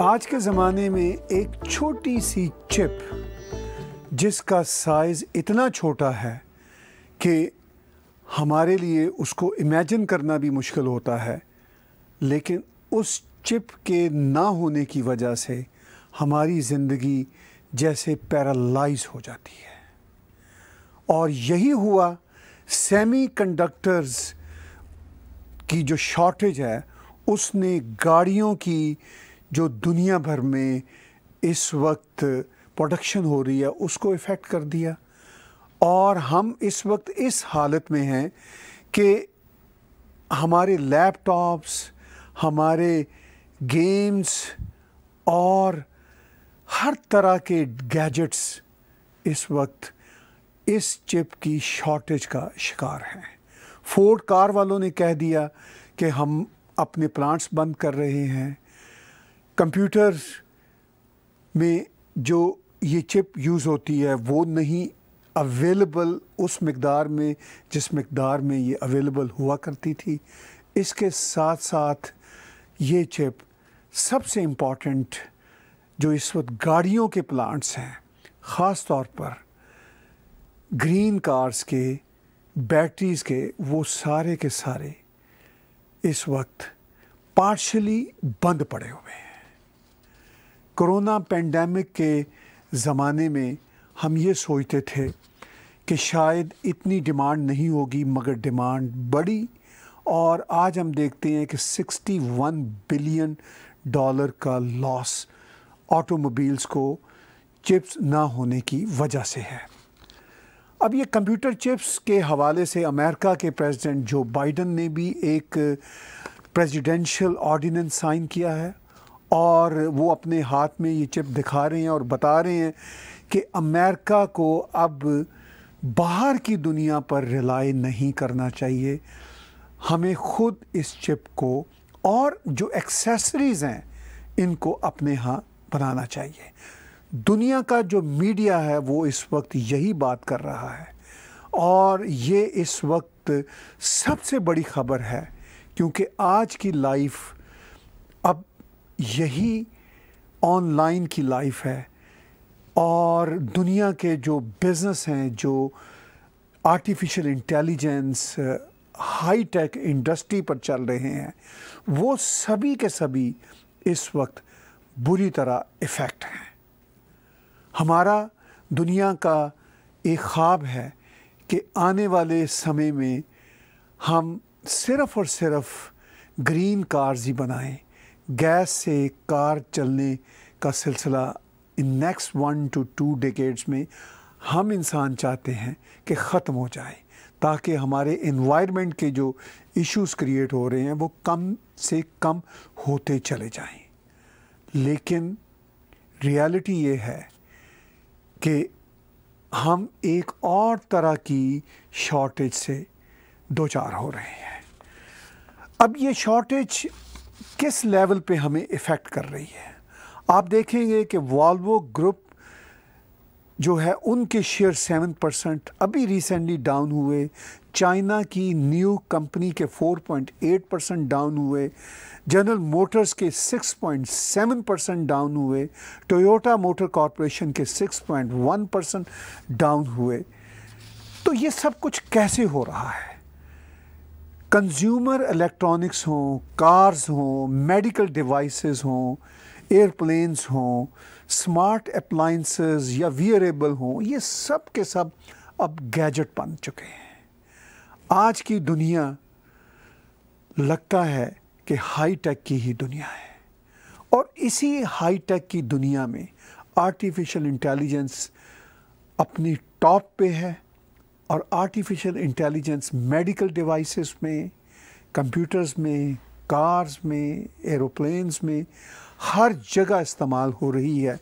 आज के ज़माने में एक छोटी सी चिप जिसका साइज़ इतना छोटा है कि हमारे लिए उसको इमेजिन करना भी मुश्किल होता है लेकिन उस चिप के ना होने की वजह से हमारी ज़िंदगी जैसे पैरालाइज हो जाती है और यही हुआ सेमीकंडक्टर्स की जो शॉर्टेज है उसने गाड़ियों की जो दुनिया भर में इस वक्त प्रोडक्शन हो रही है उसको इफ़ेक्ट कर दिया और हम इस वक्त इस हालत में हैं कि हमारे लैपटॉप्स हमारे गेम्स और हर तरह के गैजेट्स इस वक्त इस चिप की शॉर्टेज का शिकार हैं फोर्ड कार वालों ने कह दिया कि हम अपने प्लांट्स बंद कर रहे हैं कंप्यूटर्स में जो ये चिप यूज़ होती है वो नहीं अवेलेबल उस मकदार में जिस मकदार में ये अवेलेबल हुआ करती थी इसके साथ साथ ये चिप सबसे इम्पॉर्टेंट जो इस वक्त गाड़ियों के प्लांट्स हैं ख़ास तौर पर ग्रीन कार्स के बैटरीज़ के वो सारे के सारे इस वक्त पार्शली बंद पड़े हुए हैं कोरोना पेंडेमिक के ज़माने में हम ये सोचते थे कि शायद इतनी डिमांड नहीं होगी मगर डिमांड बढ़ी और आज हम देखते हैं कि 61 बिलियन डॉलर का लॉस ऑटोमोबाइल्स को चिप्स ना होने की वजह से है अब ये कंप्यूटर चिप्स के हवाले से अमेरिका के प्रेसिडेंट जो बाइडन ने भी एक प्रेसिडेंशियल ऑर्डिनेंस साइन किया है और वो अपने हाथ में ये चिप दिखा रहे हैं और बता रहे हैं कि अमेरिका को अब बाहर की दुनिया पर रिलाई नहीं करना चाहिए हमें खुद इस चिप को और जो एक्सेसरीज़ हैं इनको अपने यहाँ बनाना चाहिए दुनिया का जो मीडिया है वो इस वक्त यही बात कर रहा है और ये इस वक्त सबसे बड़ी खबर है क्योंकि आज की लाइफ अब यही ऑनलाइन की लाइफ है और दुनिया के जो बिज़नेस हैं जो artificial intelligence high tech industry पर चल रहे हैं वो सभी के सभी इस वक्त बुरी तरह इफ़ेक्ट हैं हमारा दुनिया का एक ख्वाब है कि आने वाले समय में हम सिर्फ़ और सिर्फ ग्रीन कार्स ही बनाएं गैस से कार चलने का सिलसिला in next one to two decades में हम इंसान चाहते हैं कि ख़त्म हो जाए ताकि हमारे इन्वायरमेंट के जो इश्यूज क्रिएट हो रहे हैं वो कम से कम होते चले जाएं लेकिन रियलिटी ये है कि हम एक और तरह की शॉर्टेज से दो चार हो रहे हैं अब ये शॉर्टेज किस लेवल पे हमें इफ़ेक्ट कर रही है आप देखेंगे कि वॉल्वो ग्रुप जो है उनके शेयर सेवन परसेंट अभी रिसेंटली डाउन हुए चाइना की न्यू कंपनी के four point eight percent down हुए जनरल मोटर्स के six point seven percent down हुए टोयोटा मोटर कॉरपोरेशन के six point one percent down हुए तो ये सब कुछ कैसे हो रहा है कंज्यूमर इलेक्ट्रॉनिक्स हों कार्स हों मेडिकल डिवाइसेस हों एयरप्लेन्स हों स्मार्ट अप्लाइंसेस या वियरेबल हों ये सब के सब अब गैजेट बन चुके हैं आज की दुनिया लगता है कि हाई टेक की ही दुनिया है और इसी हाई टेक की दुनिया में आर्टिफिशियल इंटेलिजेंस अपनी टॉप पे है और आर्टिफिशियल इंटेलिजेंस मेडिकल डिवाइसेस में कंप्यूटर्स में कार्स में एरोप्लेन्स में हर जगह इस्तेमाल हो रही है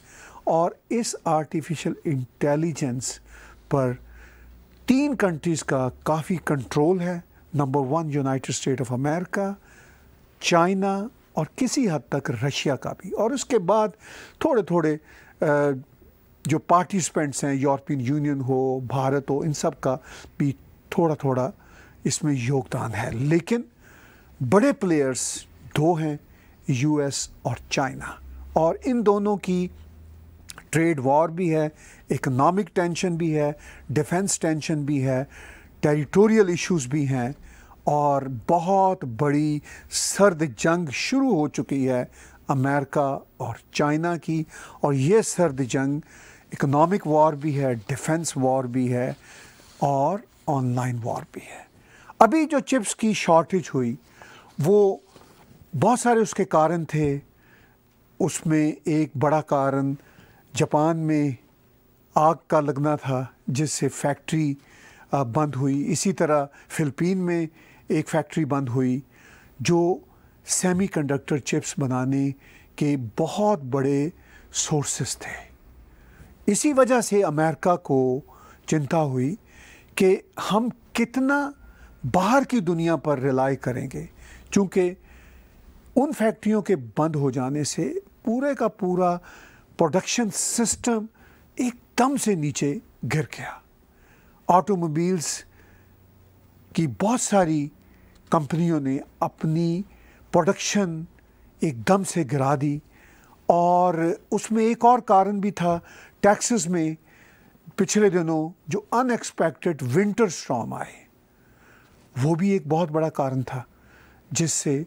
और इस आर्टिफिशियल इंटेलिजेंस पर तीन कंट्रीज़ का काफ़ी कंट्रोल है number one United State of America China और किसी हद तक रशिया का भी और उसके बाद थोड़े थोड़े जो पार्टिसिपेंट्स हैं यूरोपियन यूनियन हो भारत हो इन सब का भी थोड़ा थोड़ा इसमें योगदान है लेकिन बड़े प्लेयर्स दो हैं यूएस और चाइना और इन दोनों की ट्रेड वॉर भी है इकोनॉमिक टेंशन भी है डिफेंस टेंशन भी है टेरिटोरियल इश्यूज भी हैं और बहुत बड़ी सर्द जंग शुरू हो चुकी है अमेरिका और चाइना की और ये सर्द जंग इकोनॉमिक वॉर भी है डिफेंस वॉर भी है और ऑनलाइन वॉर भी है अभी जो चिप्स की शॉर्टेज हुई वो बहुत सारे उसके कारण थे उसमें एक बड़ा कारण जापान में आग का लगना था जिससे फैक्ट्री बंद हुई इसी तरह फ़िलिपीन में एक फैक्ट्री बंद हुई जो सेमीकंडक्टर चिप्स बनाने के बहुत बड़े सोर्सेस थे इसी वजह से अमेरिका को चिंता हुई कि हम कितना बाहर की दुनिया पर रिलाई करेंगे चूँकि उन फैक्ट्रियों के बंद हो जाने से पूरे का पूरा प्रोडक्शन सिस्टम एकदम से नीचे गिर गया ऑटोमोबील्स की बहुत सारी कंपनियों ने अपनी प्रोडक्शन एकदम से गिरा दी और उसमें एक और कारण भी था टैक्सेस में पिछले दिनों जो अनएक्सपेक्टेड विंटर स्टॉम आए वो भी एक बहुत बड़ा कारण था जिससे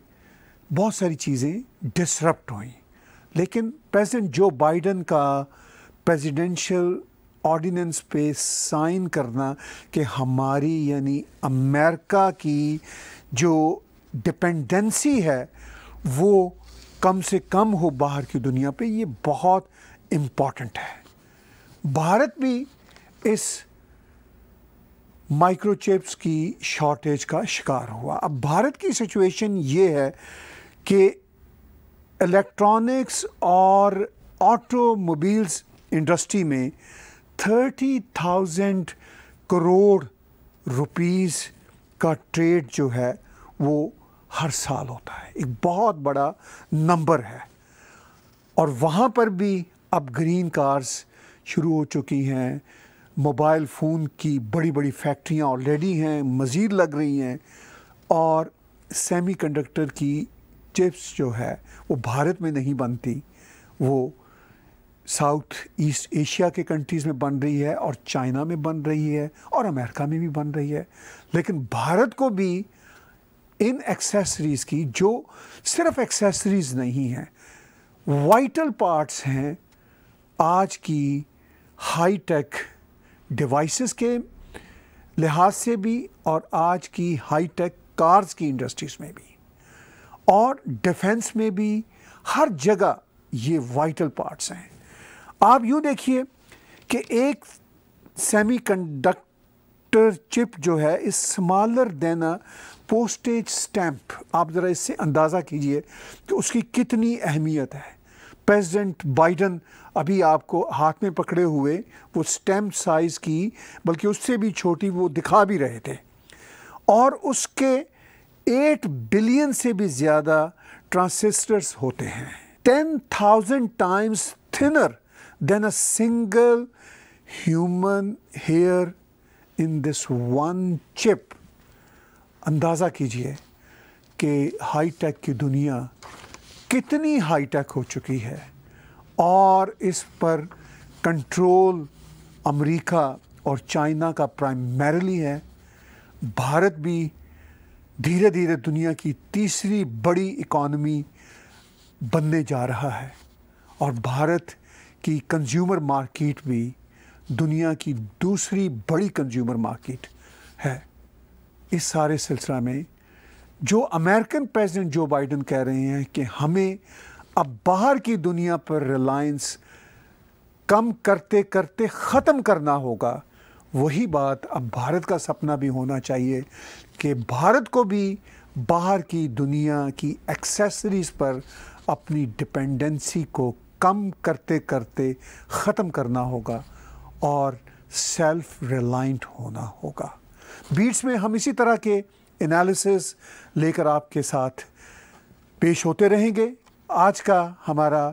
बहुत सारी चीज़ें डिसरप्ट हुई लेकिन प्रेसिडेंट जो बाइडन का प्रेसिडेंशियल ऑर्डिनेंस पे साइन करना कि हमारी यानी अमेरिका की जो डिपेंडेंसी है वो कम से कम हो बाहर की दुनिया पे ये बहुत इम्पॉर्टेंट है भारत भी इस माइक्रोचिप्स की शॉर्टेज का शिकार हुआ अब भारत की सिचुएशन ये है कि इलेक्ट्रॉनिक्स और ऑटोमोबाइल्स इंडस्ट्री में थर्टी थाउजेंड करोड़ रुपीस का ट्रेड जो है वो हर साल होता है एक बहुत बड़ा नंबर है और वहाँ पर भी अब ग्रीन कार्स शुरू हो चुकी हैं मोबाइल फ़ोन की बड़ी बड़ी फैक्ट्रियाँ ऑलरेडी हैं मज़ीद लग रही हैं और सेमीकंडक्टर की चिप्स जो है वो भारत में नहीं बनती वो साउथ ईस्ट एशिया के कंट्रीज़ में बन रही है और चाइना में बन रही है और अमेरिका में भी बन रही है लेकिन भारत को भी इन एक्सेसरीज़ की जो सिर्फ एक्सेसरीज़ नहीं हैं वाइटल पार्ट्स हैं आज की हाई टेक डिवाइसेस के लिहाज से भी और आज की हाई टेक कार्स की इंडस्ट्रीज़ में भी और डिफेंस में भी हर जगह ये वाइटल पार्ट्स हैं आप यूँ देखिए कि एक सेमीकंडक्टर चिप जो है इस स्मॉलर देना पोस्टेज स्टैम्प आप ज़रा इससे अंदाज़ा कीजिए कि उसकी कितनी अहमियत है प्रेसिडेंट बाइडन अभी आपको हाथ में पकड़े हुए वो स्टैम्प साइज़ की बल्कि उससे भी छोटी वो दिखा भी रहे थे और उसके एट बिलियन से भी ज़्यादा ट्रांसिस्टर्स होते हैं ten thousand times thinner than a single human hair in this one chip अंदाज़ा कीजिए कि हाई टेक की दुनिया कितनी हाईटेक हो चुकी है और इस पर कंट्रोल अमेरिका और चाइना का प्राइमरली है भारत भी धीरे धीरे दुनिया की तीसरी बड़ी इकॉनमी बनने जा रहा है और भारत की कंज्यूमर मार्केट भी दुनिया की दूसरी बड़ी कंज्यूमर मार्केट है इस सारे सिलसिला में जो अमेरिकन प्रेसिडेंट जो बाइडन कह रहे हैं कि हमें अब बाहर की दुनिया पर रिलायंस कम करते करते ख़त्म करना होगा वही बात अब भारत का सपना भी होना चाहिए कि भारत को भी बाहर की दुनिया की एक्सेसरीज़ पर अपनी डिपेंडेंसी को कम करते करते ख़त्म करना होगा और सेल्फ रिलायंट होना होगा बीट्स में हम इसी तरह के एनालिसिस लेकर आपके साथ पेश होते रहेंगे आज का हमारा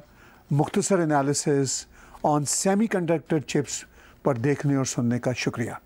मुख्तसर एनालिसिस ऑन सेमीकंडक्टर चिप्स पर देखने और सुनने का शुक्रिया